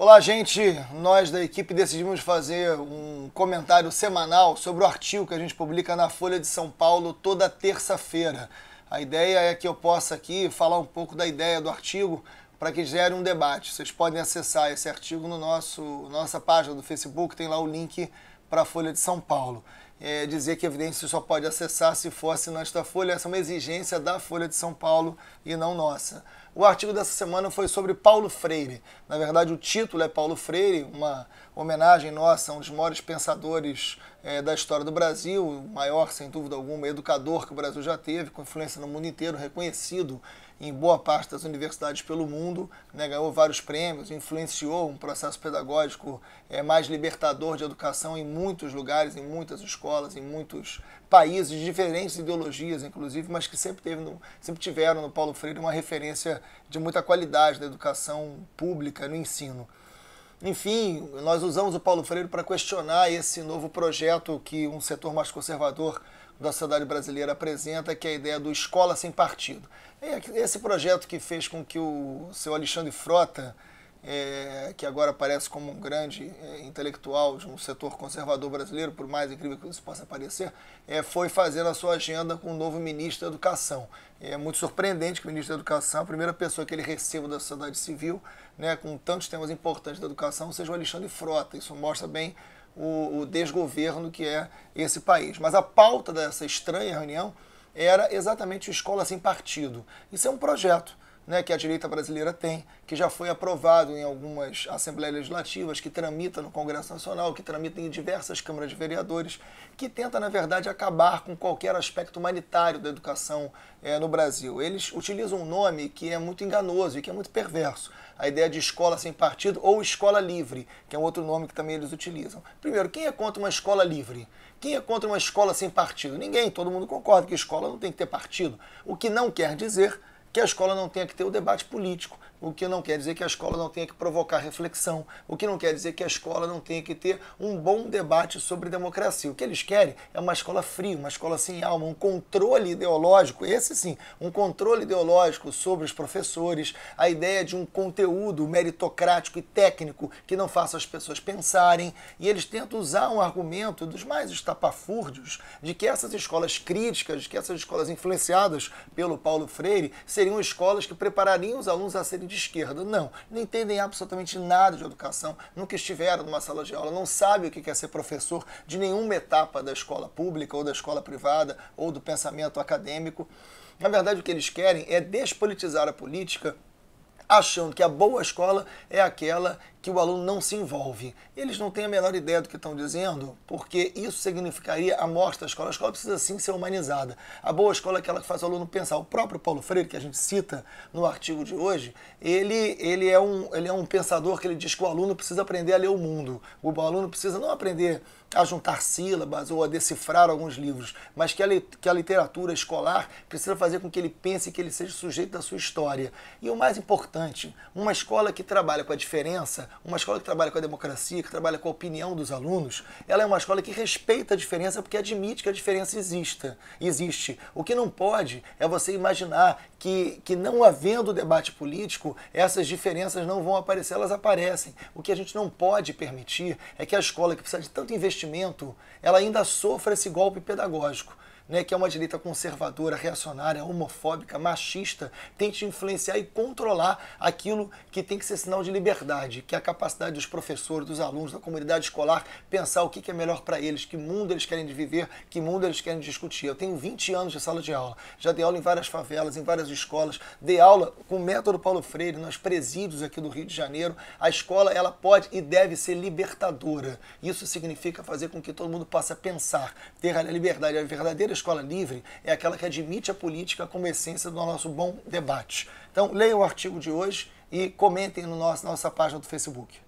Olá, gente. Nós da equipe decidimos fazer um comentário semanal sobre o artigo que a gente publica na Folha de São Paulo toda terça-feira. A ideia é que eu possa aqui falar um pouco da ideia do artigo para que gere um debate. Vocês podem acessar esse artigo no nosso nossa página do Facebook, tem lá o link para a Folha de São Paulo. É dizer que a evidência só pode acessar se for assinante da Folha, essa é uma exigência da Folha de São Paulo e não nossa. O artigo dessa semana foi sobre Paulo Freire. Na verdade, o título é Paulo Freire, uma homenagem nossa a um dos maiores pensadores é, da história do Brasil, o maior, sem dúvida alguma, educador que o Brasil já teve, com influência no mundo inteiro, reconhecido em boa parte das universidades pelo mundo, né, ganhou vários prêmios, influenciou um processo pedagógico é, mais libertador de educação em muitos lugares, em muitas escolas, em muitos países, de diferentes ideologias, inclusive, mas que sempre, teve no, sempre tiveram no Paulo Freire uma referência de muita qualidade na educação pública, no ensino. Enfim, nós usamos o Paulo Freire para questionar esse novo projeto que um setor mais conservador da Sociedade Brasileira apresenta, que é a ideia do Escola Sem Partido. É, esse projeto que fez com que o seu Alexandre Frota, é, que agora aparece como um grande é, intelectual de um setor conservador brasileiro, por mais incrível que isso possa parecer, é, foi fazer a sua agenda com o novo ministro da Educação. É muito surpreendente que o ministro da Educação, a primeira pessoa que ele receba da sociedade civil, né, com tantos temas importantes da educação, seja o Alexandre Frota. Isso mostra bem o, o desgoverno que é esse país. Mas a pauta dessa estranha reunião era exatamente escola sem partido. Isso é um projeto né, que a direita brasileira tem, que já foi aprovado em algumas assembleias legislativas, que tramita no Congresso Nacional, que tramita em diversas câmaras de vereadores, que tenta, na verdade, acabar com qualquer aspecto humanitário da educação é, no Brasil. Eles utilizam um nome que é muito enganoso e que é muito perverso. A ideia de escola sem partido ou escola livre, que é um outro nome que também eles utilizam. Primeiro, quem é contra uma escola livre? Quem é contra uma escola sem partido? Ninguém, todo mundo concorda que escola não tem que ter partido. O que não quer dizer que a escola não tenha que ter o debate político, o que não quer dizer que a escola não tenha que provocar reflexão, o que não quer dizer que a escola não tenha que ter um bom debate sobre democracia. O que eles querem é uma escola fria, uma escola sem alma, um controle ideológico, esse sim, um controle ideológico sobre os professores, a ideia de um conteúdo meritocrático e técnico que não faça as pessoas pensarem, e eles tentam usar um argumento dos mais estapafúrdios de que essas escolas críticas, de que essas escolas influenciadas pelo Paulo Freire, seriam escolas que preparariam os alunos a serem de esquerda. Não, não entendem absolutamente nada de educação, nunca estiveram numa sala de aula, não sabem o que é ser professor de nenhuma etapa da escola pública ou da escola privada ou do pensamento acadêmico. Na verdade, o que eles querem é despolitizar a política achando que a boa escola é aquela que o aluno não se envolve. Eles não têm a menor ideia do que estão dizendo, porque isso significaria a morte da escola. A escola precisa sim ser humanizada. A boa escola é aquela que faz o aluno pensar. O próprio Paulo Freire, que a gente cita no artigo de hoje, ele, ele, é, um, ele é um pensador que ele diz que o aluno precisa aprender a ler o mundo. O aluno precisa não aprender a juntar sílabas ou a decifrar alguns livros, mas que a, que a literatura escolar precisa fazer com que ele pense que ele seja sujeito da sua história. E o mais importante, uma escola que trabalha com a diferença uma escola que trabalha com a democracia, que trabalha com a opinião dos alunos, ela é uma escola que respeita a diferença porque admite que a diferença exista, existe. O que não pode é você imaginar que, que não havendo debate político, essas diferenças não vão aparecer, elas aparecem. O que a gente não pode permitir é que a escola, que precisa de tanto investimento, ela ainda sofra esse golpe pedagógico né, que é uma direita conservadora, reacionária, homofóbica, machista, tente influenciar e controlar aquilo que tem que ser sinal de liberdade, que é a capacidade dos professores, dos alunos, da comunidade escolar pensar o que é melhor para eles, que mundo eles querem viver, que mundo eles querem discutir. Eu tenho 20 anos de sala de aula, já dei aula em várias favelas, em várias escolas, dei aula com o método Paulo Freire nos presídios aqui do Rio de Janeiro. A escola ela pode e deve ser libertadora. Isso significa fazer com que todo mundo possa pensar, ter a liberdade, a verdadeira escola livre é aquela que admite a política como essência do nosso bom debate. Então, leiam o artigo de hoje e comentem no nossa página do Facebook.